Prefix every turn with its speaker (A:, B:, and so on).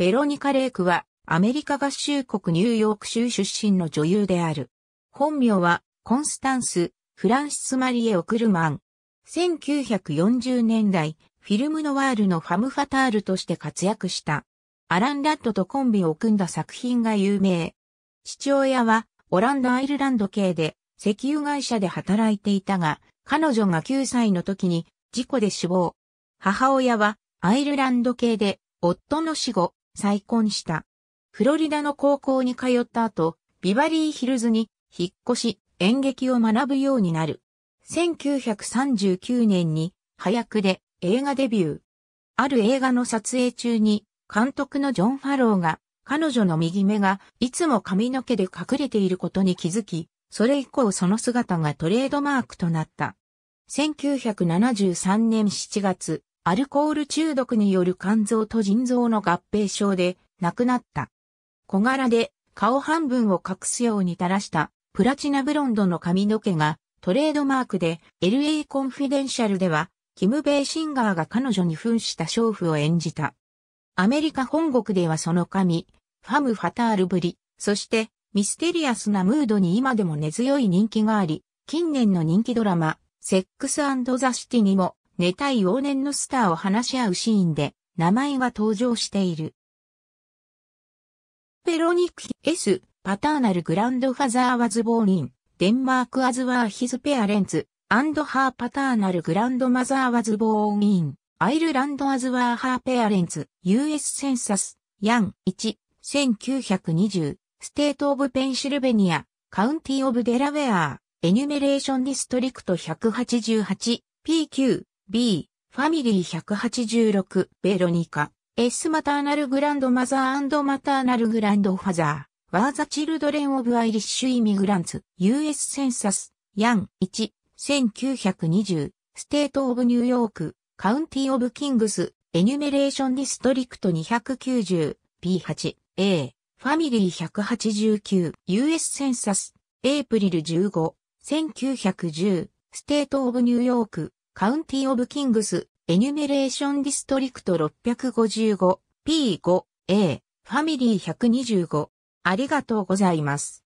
A: ベロニカ・レークは、アメリカ合衆国ニューヨーク州出身の女優である。本名は、コンスタンス・フランシス・マリエ・オクルマン。1940年代、フィルムノワールのファム・ファタールとして活躍した。アラン・ラッドとコンビを組んだ作品が有名。父親は、オランダ・アイルランド系で、石油会社で働いていたが、彼女が9歳の時に、事故で死亡。母親は、アイルランド系で、夫の死後、再婚した。フロリダの高校に通った後、ビバリーヒルズに引っ越し、演劇を学ぶようになる。1939年に、早くで映画デビュー。ある映画の撮影中に、監督のジョン・ファローが、彼女の右目がいつも髪の毛で隠れていることに気づき、それ以降その姿がトレードマークとなった。1973年7月、アルコール中毒による肝臓と腎臓の合併症で亡くなった。小柄で顔半分を隠すように垂らしたプラチナブロンドの髪の毛がトレードマークで LA コンフィデンシャルではキム・ベイシンガーが彼女に扮した娼婦を演じた。アメリカ本国ではその髪、ファム・ファタールぶり、そしてミステリアスなムードに今でも根強い人気があり、近年の人気ドラマ、セックスザ・シティにも寝たい往年のスターを話し合うシーンで、名前が登場している。ペロニック S、パターナルグランドファザーワズボーリン、デンマークアズワーヒズペアレンツ、アンドハーパターナルグランドマザーワズボーイン、アイルランドアズワーハーペアレンツ、US センサス、ヤン1、1920、ステートオブペンシルベニア、カウンティオブデラウェア、エニュメレーションディストリクト188、PQ、B、ファミリー186、ベロニカ、S マターナルグランドマザーマターナルグランドファザー、ワーザチルドレンオブアイリッシュイミグランツ、US センサス、ヤン1、1920、ステートオブニューヨーク、カウンティオブキングス、エニュメレーションディストリクト 290B8A、A、ファミリー 189US センサス、エイプリル15、1910、ステートオブニューヨーク、カウンティオブキングス、エニュメレーションディストリクト 655P5A ファミリー125ありがとうございます。